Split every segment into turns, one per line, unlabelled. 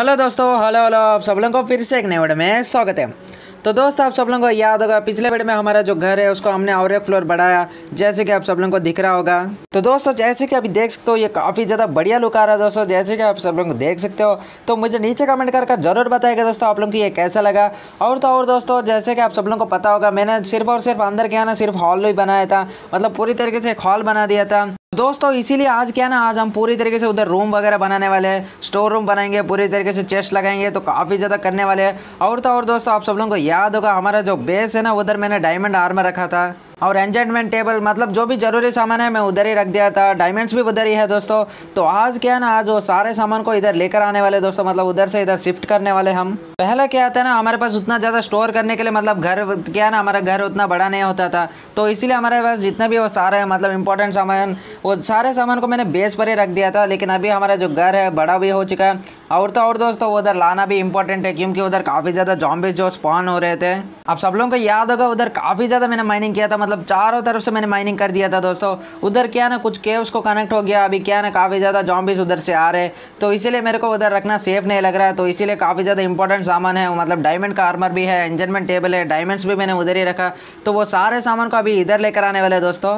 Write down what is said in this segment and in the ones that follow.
hello दोस्तों hello hello आप सब लोगों को फिर से एक नए वीडियो में स्वागत है तो दोस्तों आप सब लोगों को याद होगा पिछले वीडियो में हमारा जो घर है उसको हमने और एक फ्लोर बढ़ाया जैसे कि आप सब लोगों को दिख रहा होगा तो दोस्तों जैसे कि अभी देख सकते हो ये काफ़ी ज़्यादा बढ़िया लुक आ रहा है दोस्तों जैसे कि आप सब लोग को देख सकते हो तो मुझे नीचे कमेंट कर जरूर बताएगा दोस्तों आप लोगों को ये कैसा लगा और तो और दोस्तों जैसे कि आप सब लोगों को पता होगा मैंने सिर्फ और सिर्फ अंदर के आना सिर्फ हॉल ही बनाया था मतलब पूरी तरीके से एक हॉल बना दिया था दोस्तों इसीलिए आज क्या ना आज हम पूरी तरीके से उधर रूम वगैरह बनाने वाले हैं स्टोर रूम बनाएंगे पूरी तरीके से चेस्ट लगाएंगे तो काफ़ी ज़्यादा करने वाले हैं और तो और दोस्तों आप सब लोगों को याद होगा हमारा जो बेस है ना उधर मैंने डायमंड आर्मर रखा था और एंजॉयमेंट टेबल मतलब जो भी ज़रूरी सामान है मैं उधर ही रख दिया था डायमंड्स भी उधर ही है दोस्तों तो आज क्या है ना आज वो सारे सामान को इधर लेकर आने वाले दोस्तों मतलब उधर से इधर शिफ्ट करने वाले हम पहला क्या आता था ना हमारे पास उतना ज़्यादा स्टोर करने के लिए मतलब घर क्या है ना हमारा घर उतना बड़ा नहीं होता था तो इसीलिए हमारे पास जितना भी वो सारे मतलब इंपॉर्टेंट सामान वो सारे सामान को मैंने बेस पर ही रख दिया था लेकिन अभी हमारा जो घर है बड़ा भी हो चुका है और तो और दोस्तों उधर लाना भी इंपॉर्टेंट है क्योंकि उधर काफ़ी ज़्यादा जॉम्बिस जो स्पॉन हो रहे थे अब सब लोगों को याद होगा उधर काफ़ी ज़्यादा मैंने माइनिंग किया था मतलब मतलब चारों तरफ से मैंने माइनिंग कर दिया था दोस्तों उधर क्या ना कुछ केव्स को कनेक्ट हो गया अभी क्या ना काफ़ी ज़्यादा जॉम्बिस उधर से आ रहे तो इसीलिए मेरे को उधर रखना सेफ नहीं लग रहा है तो इसीलिए काफ़ी ज़्यादा इंपॉर्टेंट सामान है मतलब डायमंड का आर्मर भी है एंजनमेंट टेबल है डायमंड्स भी मैंने उधर ही रखा तो वो सारे सामान को अभी इधर लेकर आने वाले दोस्तों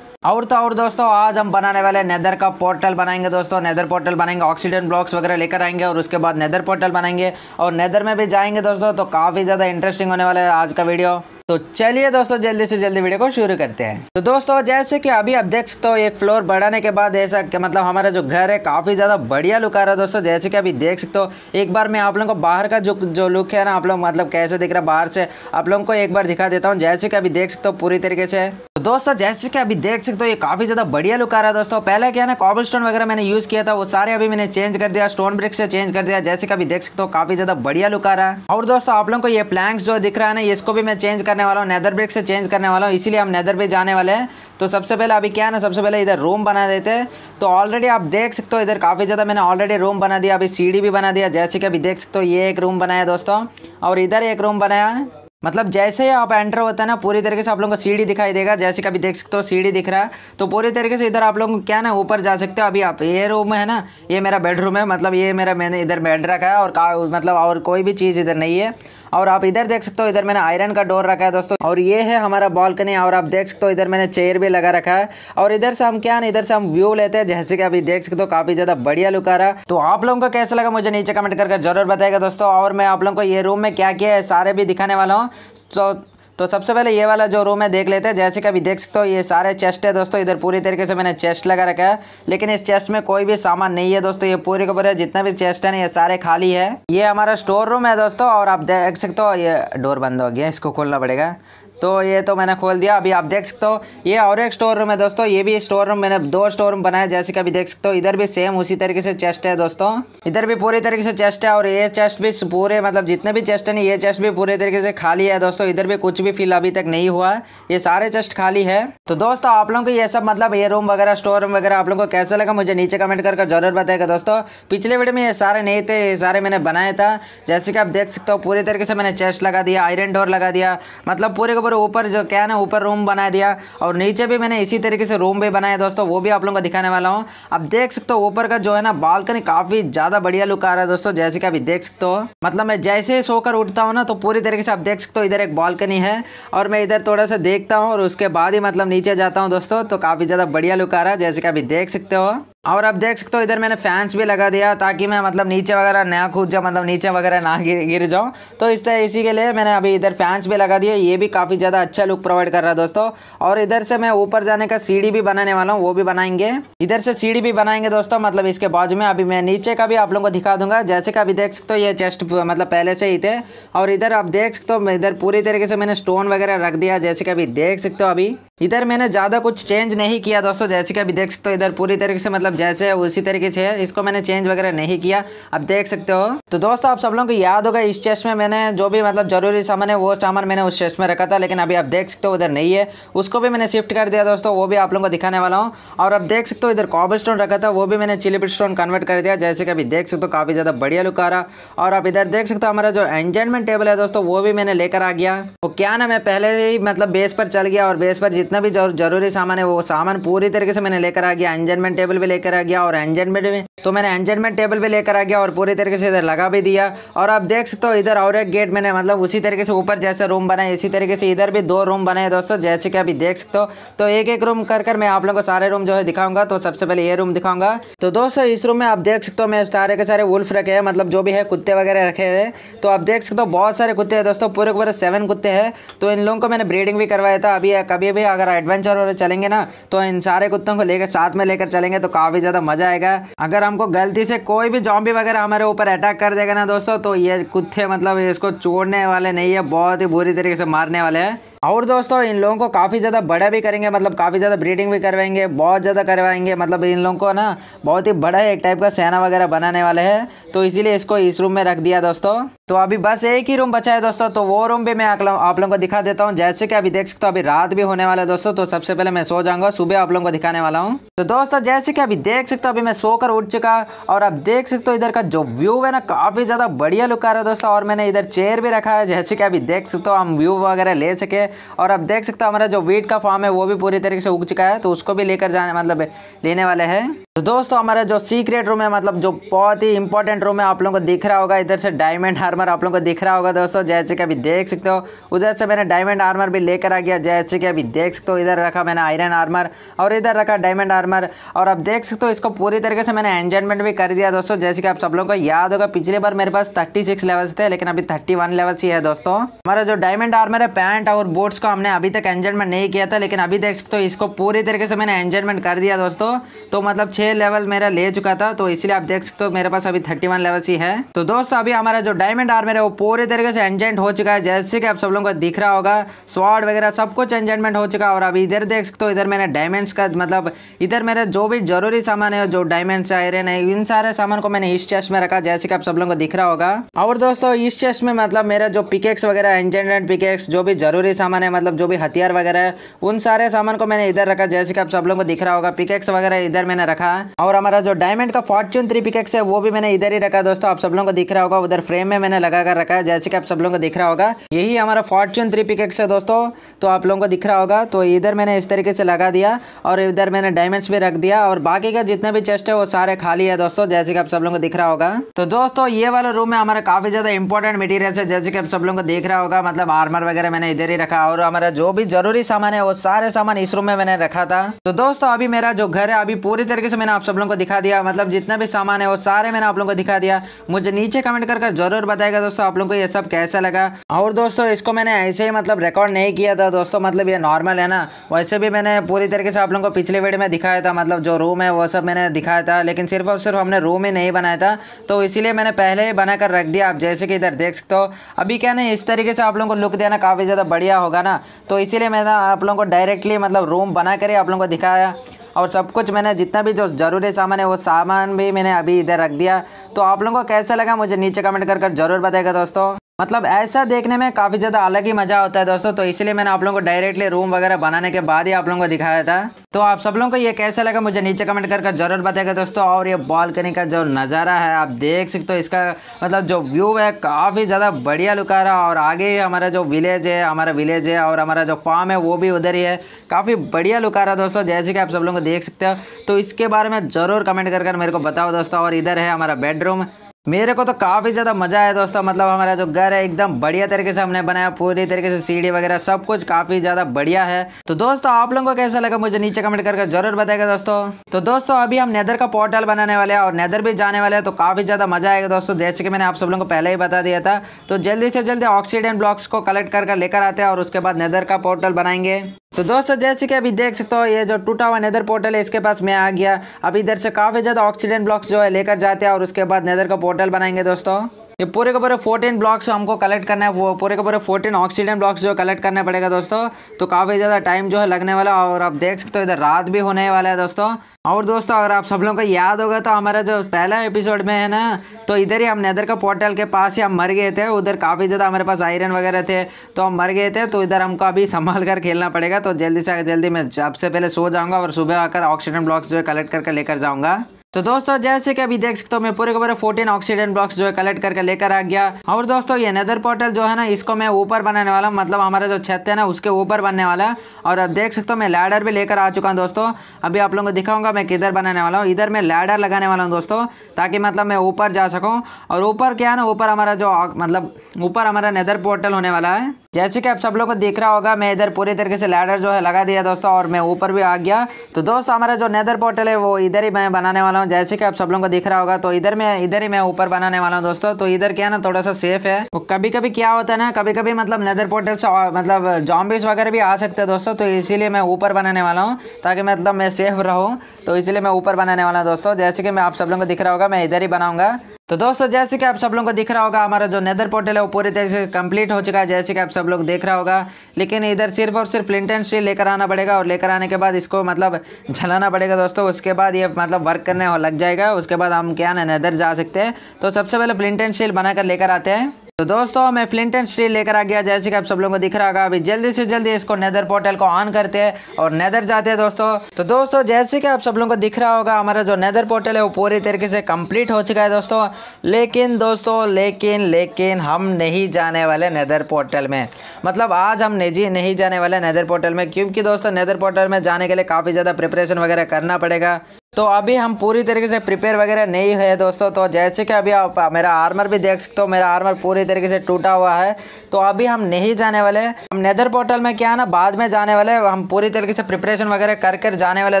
और तो और दोस्तों आज हम बनाने वाले नेदर का पोर्टल बनाएंगे दोस्तों नेदर पोर्टल बनाएंगे ऑक्सीजन ब्लॉक्स वगैरह लेकर आएंगे और उसके बाद नेदर पोर्टल बनाएंगे और नेदर में भी जाएंगे दोस्तों तो काफ़ी ज़्यादा इंटरेस्टिंग होने वाला है आज का वीडियो तो चलिए दोस्तों जल्दी से जल्दी वीडियो को शुरू करते हैं तो दोस्तों जैसे कि अभी आप देख सकते हो एक फ्लोर बढ़ाने के बाद ऐसा कि मतलब हमारा जो घर है काफ़ी ज़्यादा बढ़िया लुक आ रहा है दोस्तों जैसे कि अभी देख सकते हो एक बार मैं आप लोगों को बाहर का जो जो लुक है ना आप लोग मतलब कैसे दिख रहा है बाहर से आप लोगों को एक बार दिखा देता हूँ जैसे कि अभी देख सकते हो पूरी तरीके से दोस्तों जैसे कि अभी देख सकते हो ये काफ़ी ज़्यादा बढ़िया लुक आ रहा है दोस्तों पहले क्या ना कॉबल स्टोन वगैरह मैंने यूज़ किया था वो सारे अभी मैंने चेंज कर दिया स्टोन ब्रिक से चेंज कर दिया जैसे कि अभी देख सकते हो काफ़ी ज़्यादा बढ़िया लुक आ रहा है और दोस्तों आप लोगों को ये प्लैंक्स जो दिख रहा है ना इसको भी मैं चेंज करने वाला हूँ नैदर ब्रिक से चेंज करने वाला हूँ इसीलिए हम नैदर ब्रिक जाने वाले हैं तो सबसे पहले अभी क्या है ना सबसे पहले इधर रूम बना देते तो ऑलरेडी आप देख सकते हो इधर काफ़ी ज़्यादा मैंने ऑलरेडी रूम बना दिया अभी सीढ़ी भी बना दिया जैसे कि अभी देख सकते हो ये एक रूम बनाया दोस्तों और इधर एक रूम बनाया मतलब जैसे आप एंटर होता है ना पूरी तरीके से आप लोगों को सीढ़ी दिखाई देगा जैसे कभी देख सकते हो सीढ़ी दिख रहा है तो पूरी तरीके से इधर आप लोग क्या ना ऊपर जा सकते हो अभी आप ये रूम है ना ये मेरा बेडरूम है मतलब ये मेरा मैंने इधर बेड रखा है और का मतलब और कोई भी चीज़ इधर नहीं है और आप इधर देख सकते हो इधर मैंने आयरन का डोर रखा है दोस्तों और ये है हमारा बालकनी और आप देख सकते हो इधर मैंने चेयर भी लगा रखा है और इधर से हम क्या इधर से हम व्यू लेते हैं जैसे कि अभी देख सकते हो काफी ज्यादा बढ़िया लुक आ रहा है तो आप लोगों को कैसा लगा मुझे नीचे कमेंट करके जरूर बताएगा दोस्तों और मैं आप लोगों को ये रूम में क्या क्या है सारे भी दिखाने वाला हूँ तो तो सबसे पहले ये वाला जो रूम है देख लेते हैं जैसे कि अभी देख सकते हो ये सारे चेस्ट है दोस्तों इधर पूरी तरीके से मैंने चेस्ट लगा रखा है लेकिन इस चेस्ट में कोई भी सामान नहीं है दोस्तों ये पूरे के पूरे जितना भी चेस्ट है ना ये सारे खाली है ये हमारा स्टोर रूम है दोस्तों और आप देख सकते हो ये डोर बंद हो गया इसको खोलना पड़ेगा तो ये तो मैंने खोल दिया अभी आप देख सकते हो ये और एक स्टोर रूम है दोस्तों ये भी स्टोर रूम मैंने दो स्टोर रूम बनाया जैसे कि अभी देख सकते हो इधर भी सेम उसी तरीके से चेस्ट है दोस्तों इधर भी पूरी तरीके से चेस्ट है और ये चेस्ट भी पूरे मतलब जितने भी चेस्ट है ये चेस्ट भी पूरे तरीके से खाली है दोस्तों इधर भी कुछ भी फील अभी तक नहीं हुआ ये सारे चेस्ट खाली है तो दोस्तों आप लोगों को ये सब मतलब ये रूम वगैरह स्टोर रूम वगैरह आप लोगों को कैसे लगा मुझे नीचे कमेंट करके जरूर बताएगा दोस्तों पिछले वीडियो में ये सारे नहीं थे ये सारे मैंने बनाया था जैसे कि आप देख सकते हो पूरी तरीके से मैंने चेस्ट लगा दिया आयरन डोर लगा दिया मतलब पूरे को ऊपर ऊपर जो क्या है ना ऊपर रूम बना दिया और नीचे भी मैंने इसी तरीके से रूम भी बनाया दोस्तों वो भी आप लोगों को दिखाने वाला हूँ आप देख सकते हो ऊपर का जो है ना बालकनी काफ़ी ज़्यादा बढ़िया लुक आ रहा है दोस्तों जैसे कि अभी देख सकते हो मतलब मैं जैसे ही सोकर उठता हूँ ना तो पूरी तरीके से आप देख सकते हो इधर एक बालकनी है और मैं इधर थोड़ा सा देखता हूँ और उसके बाद ही मतलब नीचे जाता हूँ दोस्तों तो काफ़ी ज़्यादा बढ़िया लुक आ रहा है जैसे कि आप देख सकते हो और आप देख सकते हो इधर मैंने फैंस भी लगा दिया ताकि मैं मतलब नीचे वगैरह ना कूद जाऊँ मतलब नीचे वगैरह ना गिर गिर जाऊँ तो इस तरह इसी के लिए मैंने अभी इधर फैंस भी लगा दिए ये भी काफ़ी ज़्यादा अच्छा लुक प्रोवाइड कर रहा है दोस्तों और इधर से मैं ऊपर जाने का सीढ़ी भी बनाने वाला हूँ वो भी बनाएंगे इधर से सीढ़ी भी बनाएंगे दोस्तों मतलब इसके बाजू में अभी मैं नीचे का भी आप लोगों को दिखा दूंगा जैसे कि अभी देख सकते हो ये चेस्ट मतलब पहले से ही थे और इधर आप देख सकते हो इधर पूरी तरीके से मैंने स्टोन वगैरह रख दिया जैसे कि अभी देख सकते हो अभी इधर मैंने ज़्यादा कुछ चेंज नहीं किया दोस्तों जैसे कि अभी देख सकते हो इधर पूरी तरीके से मतलब जैसे है उसी तरीके से है इसको मैंने चेंज वगैरह नहीं किया अब देख सकते हो तो दोस्तों आप सब लोगों को याद होगा इस चेस्ट में मैंने जो भी मतलब जरूरी सामान है वो सामान मैंने उस चेस्ट में रखा था लेकिन अभी आप देख सकते हो उधर नहीं है उसको भी मैंने शिफ्ट कर दिया दोस्तों वो भी आप लोगों को दिखाने वाला हूँ और अब देख सकते हो इधर कॉबल स्टोन रखा था वो भी मैंने चिलीपिट स्टोन कन्वर्ट कर दिया जैसे कि अभी देख सकते हो काफ़ी ज़्यादा बढ़िया लुक आ रहा और आप इधर देख सकते हो हमारा जो एंजॉयमेंट टेबल है दोस्तों वो भी मैंने लेकर आ गया वो तो क्या ना मैं पहले ही मतलब बेस पर चल गया और बेस पर जितना भी जरूरी सामान है वो सामान पूरी तरीके से मैंने लेकर आ गया एंजनमेंट टेबल भी लेकर आ गया और एंजनमेंट में तो मैंने एंजनमेंट टेबल पे लेकर आ गया और पूरी तरीके से इधर लगा भी दिया और आप देख सकते हो इधर और एक गेट मैंने मतलब उसी तरीके से ऊपर जैसे रूम बनाए इसी तरीके से इधर भी दो रूम बनाए दोस्तों जैसे कि अभी देख सकते हो तो एक एक रूम कर कर मैं आप लोगों को सारे रूम जो है दिखाऊंगा तो सबसे पहले ये रूम दिखाऊंगा तो दोस्तों इस रूम में आप देख सकते हो मैं सारे के सारे वुल्फ रखे हैं मतलब जो भी है कुत्ते वगैरह रखे है तो आप देख सकते हो बहुत सारे कुत्ते हैं दोस्तों पूरे पूरे सेवन कुत्ते हैं तो इन लोगों को मैंने ब्रीडिंग भी करवाया था अभी कभी भी अगर एडवेंचर चलेंगे ना तो इन सारे कुत्तों को लेकर साथ में लेकर चलेंगे तो काफ़ी ज़्यादा मजा आएगा अगर हमको गलती से कोई भी जॉम्बी वगैरह हमारे ऊपर अटैक कर देगा ना दोस्तों तो ये कुत्ते मतलब इसको छोड़ने वाले नहीं है बहुत ही बुरी तरीके से मारने वाले हैं और दोस्तों इन लोगों को काफ़ी ज़्यादा बड़ा भी करेंगे मतलब काफ़ी ज़्यादा ब्रीडिंग भी करवाएंगे बहुत ज़्यादा करवाएंगे मतलब इन लोगों को ना बहुत ही बड़ा एक टाइप का सेना वगैरह बनाने वाले है तो इसीलिए इसको इस रूम में रख दिया दोस्तों तो अभी बस एक ही रूम बचा है दोस्तों तो वो रूम भी मैं आप लोगों को दिखा देता हूँ जैसे कि अभी देख सकते हो अभी रात भी होने वाला है दोस्तों तो सबसे पहले मैं सो जाऊंगा सुबह आप लोगों को दिखाने वाला हूँ तो दोस्तों जैसे कि अभी देख सकते हो अभी मैं सोकर उठ चुका और अब देख सकते हो इधर का जो व्यू है ना काफ़ी ज़्यादा बढ़िया लुक आ रहा है दोस्तों और मैंने इधर चेयर भी रखा है जैसे कि अभी देख सकते हो हम व्यू वगैरह ले सके और अब देख सकते हो हमारा जो वीट का फार्म है वो भी पूरी तरीके से उग चुका है तो उसको भी लेकर जाने मतलब लेने वाले है तो दोस्तों हमारा जो सीक्रेट रूम है मतलब जो बहुत ही इंपॉर्टेंट रूम है आप लोगों को दिख रहा होगा इधर से डायमंड हार आर्मर आप लोगों को दिख रहा होगा दोस्तों जैसे कि अभी देख सकते हो उधर से मैंने डायमंड आर्मर भी लेकर आ गया जैसे कि अभी देख सकते हो इधर रखा मैंने आयरन आर्मर और इधर रखा डायमंड आर्मर और अब देख सकते हो इसको पूरी तरीके से मैंने एंजॉयमेंट भी कर दिया दोस्तों जैसे कि आप सब लोगों को याद होगा पिछले बार मेरे पास थर्टी सिक्स लेवल्स थे लेकिन अभी थर्टी वन लेवल्स ही है दोस्तों हमारा जो डायमंड आर्मर है पैंट और बोट्स को हमने अभी तक एंजॉयमेंट नहीं किया था लेकिन अभी देख सकते हो इसको पूरी तरीके से मैंने एंजॉयमेंट कर दिया दोस्तों तो मतलब छह लेवल मेरा ले चुका था तो इसलिए आप देख सकते हो मेरे पास अभी थर्टी वन लेवल्स ही है तो दोस्तों अभी हमारा जो डायमंड एंजेंट आर्मर है वो पूरे तरीके से एंजेंट हो चुका है जैसे कि आप सब लोगों को दिख रहा होगा स्वाड वगैरह सब कुछ एंजेंटमेंट हो चुका है और अब इधर देख सकते हो इधर मैंने डायमंड्स का मतलब इधर मेरे जो भी जरूरी सामान है जो डायमंड्स आयरन है इन सारे सामान को मैंने इस चेस्ट में रखा जैसे कि आप सब लोगों को दिख रहा होगा और दोस्तों इस चेस्ट में मतलब मेरा जो पिकेक्स वगैरह एंजेंटमेंट पिकेक्स जो भी जरूरी सामान है मतलब जो भी हथियार वगैरह है उन सारे सामान को मैंने इधर रखा जैसे कि आप सब लोगों को दिख रहा होगा पिकेक्स वगैरह इधर मैंने रखा और हमारा जो डायमंड का फॉर्च्यून थ्री पिकेक्स है वो भी मैंने इधर ही रखा दोस्तों आप सब लोगों को दिख रहा होगा उधर फ्रेम में मैंने हमने लगा कर रखा है जैसे कि आप सब लोगों को दिख रहा होगा यही हमारा फॉर्च्यून थ्री पिकेक्स है दोस्तों तो आप लोगों को दिख रहा होगा तो इधर मैंने इस तरीके से लगा दिया और इधर मैंने डायमंड्स भी रख दिया और बाकी का जितना भी चेस्ट है वो सारे खाली है दोस्तों जैसे कि आप सब लोगों को दिख रहा होगा तो दोस्तों ये वाला रूम में हमारा काफ़ी ज़्यादा इंपॉर्टेंट मटीरियल्स है जैसे कि आप सब लोगों को देख रहा होगा मतलब आर्मर वगैरह मैंने इधर ही रखा और हमारा जो भी जरूरी सामान है वो सारे सामान इस रूम में मैंने रखा था तो दोस्तों अभी मेरा जो घर है अभी पूरी तरीके से मैंने आप सब लोगों को दिखा दिया मतलब जितना भी सामान है वो सारे मैंने आप लोगों को दिखा दिया मुझे नीचे कमेंट कर जरूर बताया जाएगा दोस्तों आप लोगों को ये सब कैसा लगा और दोस्तों इसको मैंने ऐसे ही मतलब रिकॉर्ड नहीं किया था दोस्तों मतलब ये नॉर्मल है ना वैसे भी मैंने पूरी तरीके से आप लोगों को पिछले वीडियो में दिखाया था मतलब जो रूम है वो सब मैंने दिखाया था लेकिन सिर्फ और सिर्फ हमने रूम ही नहीं बनाया था तो इसीलिए मैंने पहले ही बनाकर रख दिया आप जैसे कि इधर देख सकते हो अभी क्या ना इस तरीके से आप लोगों को लुक देना काफ़ी ज़्यादा बढ़िया होगा ना तो इसीलिए मैंने आप लोगों को डायरेक्टली मतलब रूम बना कर ही आप लोगों को दिखाया और सब कुछ मैंने जितना भी जो ज़रूरी सामान है वो सामान भी मैंने अभी इधर रख दिया तो आप लोगों को कैसा लगा मुझे नीचे कमेंट कर कर ज़रूर बताएगा दोस्तों मतलब ऐसा देखने में काफ़ी ज़्यादा अलग ही मज़ा होता है दोस्तों तो इसलिए मैंने आप लोगों को डायरेक्टली रूम वगैरह बनाने के बाद ही आप लोगों को दिखाया था तो आप सब लोगों को ये कैसा लगा मुझे नीचे कमेंट कर जरूर बताएगा दोस्तों और ये बालकनी का जो नज़ारा है आप देख सकते हो इसका मतलब जो व्यू है काफ़ी ज़्यादा बढ़िया लुक आ रहा और आगे हमारा जो विलेज है हमारा विलेज है और हमारा जो फार्म है वो भी उधर ही है काफ़ी बढ़िया लुक आ रहा दोस्तों जैसे कि आप सब लोग देख सकते हो तो इसके बारे में ज़रूर कमेंट कर मेरे को बताओ दोस्तों और इधर है हमारा बेडरूम मेरे को तो काफ़ी ज़्यादा मज़ा आया दोस्तों मतलब हमारा जो घर है एकदम बढ़िया तरीके से हमने बनाया पूरी तरीके से सीढ़ी वगैरह सब कुछ काफ़ी ज़्यादा बढ़िया है तो दोस्तों आप लोगों को कैसा लगा मुझे नीचे कमेंट करके जरूर बताएगा दोस्तों तो दोस्तों अभी हम नेदर का पोर्टल बनाने वाले हैं और नेदर भी जाने वाले हैं तो काफ़ी ज़्यादा मज़ा आएगा दोस्तों जैसे कि मैंने आप सब लोगों को पहले ही बता दिया था तो जल्दी से जल्दी ऑक्सीडेंट ब्लॉक्स को कलेक्ट कर लेकर आते हैं और उसके बाद नेदर का पोर्टल बनाएंगे तो दोस्तों जैसे कि अभी देख सकते हो ये जो टूटा हुआ नेदर पोर्टल है इसके पास मैं आ गया अब इधर से काफ़ी ज़्यादा ऑक्सीजन ब्लॉक्स जो है लेकर जाते हैं और उसके बाद नेदर का पोर्टल बनाएंगे दोस्तों ये पूरे के पूरे फोर्टीन ब्लॉक्स हमको कलेक्ट करना है वो पूरे के पूरे फोर्टीन ऑक्सीजन ब्लॉक्स जो कलेक्ट करना पड़ेगा दोस्तों तो काफ़ी ज़्यादा टाइम जो है लगने वाला और आप देख सकते हो इधर रात भी होने वाला है दोस्तों और दोस्तों अगर आप सब लोगों को याद होगा तो हमारा जो पहला एपिसोड में है ना तो इधर ही हम नेदर का पोर्टल के पास ही हम मर गए थे उधर काफ़ी ज़्यादा हमारे पास आयरन वगैरह थे तो हम मर गए थे तो इधर हमको अभी संभाल कर खेलना पड़ेगा तो जल्दी से जल्दी मैं सबसे पहले सो जाऊँगा और सुबह आकर ऑक्सीजन ब्लॉक्स जो है कलेक्ट करके लेकर जाऊँगा तो दोस्तों जैसे कि अभी देख सकते हो मैं पूरे के पूरे 14 ऑक्सीडन ब्लॉक्स जो है कलेक्ट करके लेकर आ गया और दोस्तों ये नेदर पोर्टल जो है ना इसको मैं ऊपर बनाने वाला हूँ मतलब हमारा जो छत है ना उसके ऊपर बनने वाला है और अब देख सकते हो मैं लैडर भी लेकर आ चुका हूँ दोस्तों अभी आप लोगों को दिखाऊंगा मैं किधर बनाने वाला हूँ इधर मैं लैडर लगाने वाला हूँ दोस्तों ताकि मतलब मैं ऊपर जा सकूँ और ऊपर क्या है ना ऊपर हमारा जो मतलब ऊपर हमारा नेदर पोर्टल होने वाला है जैसे कि आप सब लोग को दिख रहा होगा मैं इधर पूरी तरीके से लैडर जो है लगा दिया दोस्तों और मैं ऊपर भी आ गया तो दोस्तों हमारा जो नेदर पोर्टल है वो इधर ही मैं बनाने वाला वाला हूँ जैसे कि आप सब लोगों को दिख रहा होगा तो इधर में इधर ही मैं ऊपर बनाने वाला हूँ दोस्तों तो इधर क्या ना थोड़ा सा सेफ है तो कभी कभी क्या होता है ना कभी कभी मतलब नदर पोर्टल से मतलब जॉम्बिस वगैरह भी आ सकते हैं दोस्तों तो इसीलिए मैं ऊपर बनाने वाला हूँ ताकि मतलब मैं सेफ रहूँ तो इसलिए मैं ऊपर बनाने वाला हूँ दोस्तों जैसे कि मैं आप सब लोगों को दिख रहा होगा मैं इधर ही बनाऊँगा तो दोस्तों जैसे कि आप सब लोगों को दिख रहा होगा हमारा जो नेदर पोर्टल है वो पूरी तरह से कंप्लीट हो चुका है जैसे कि आप सब लोग देख रहा होगा लेकिन इधर सिर्फ और सिर्फ प्रिंट एंड स्टील लेकर आना पड़ेगा और लेकर आने के बाद इसको मतलब झलाना पड़ेगा दोस्तों उसके बाद ये मतलब वर्क करने लग जाएगा उसके बाद हम क्या ना नेदर जा सकते हैं तो सबसे पहले प्रिंट एंड स्टील बनाकर लेकर आते हैं तो दोस्तों मैं फ्लिंट एंड स्टील लेकर आ गया जैसे कि आप सब लोगों को दिख रहा होगा अभी जल्दी से जल्दी इसको नेदर पोर्टल को ऑन करते हैं और नेदर जाते हैं दोस्तों तो दोस्तों जैसे कि आप सब लोगों को दिख रहा होगा हमारा जो नेदर पोर्टल है वो पूरी तरीके से कंप्लीट हो चुका है दोस्तों लेकिन दोस्तों लेकिन लेकिन हम नहीं जाने वाले नेदर पोर्टल में मतलब आज हम निजी नहीं जाने वाले नेदर पोर्टल में क्योंकि दोस्तों नेदर पोर्टल में जाने के लिए काफ़ी ज़्यादा प्रिपरेशन वगैरह करना पड़ेगा तो अभी हम पूरी तरीके से प्रिपेयर वगैरह नहीं है दोस्तों तो जैसे कि अभी आप मेरा आर्मर भी देख सकते हो मेरा आर्मर पूरी तरीके से टूटा हुआ है तो अभी हम नहीं जाने वाले हम नेदर पोर्टल में क्या है ना बाद में जाने वाले हम पूरी तरीके से प्रिपरेशन वगैरह कर कर जाने वाले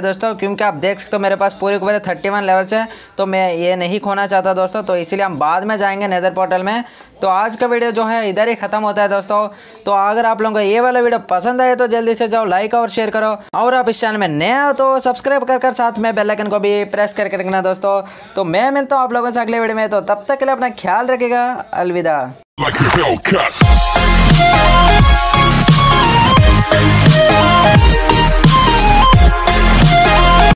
दोस्तों क्योंकि आप देख सकते हो मेरे पास पूरी पूरे थर्टी वन लेवल्स है तो मैं ये नहीं खोना चाहता दोस्तों तो इसीलिए हम बाद में जाएंगे नेदर पोर्टल में तो आज का वीडियो जो है इधर ही ख़त्म होता है दोस्तों तो अगर आप लोगों को ये वाला वीडियो पसंद आए तो जल्दी से जाओ लाइक और शेयर करो और आप इस चैनल में नया हो तो सब्सक्राइब कर साथ में बेल आइकन को भी प्रेस करके रखना दोस्तों तो मैं मिलता हूँ आप लोगों से अगले वीडियो में तो तब तक के लिए अपना ख्याल रखेगा अलविदा like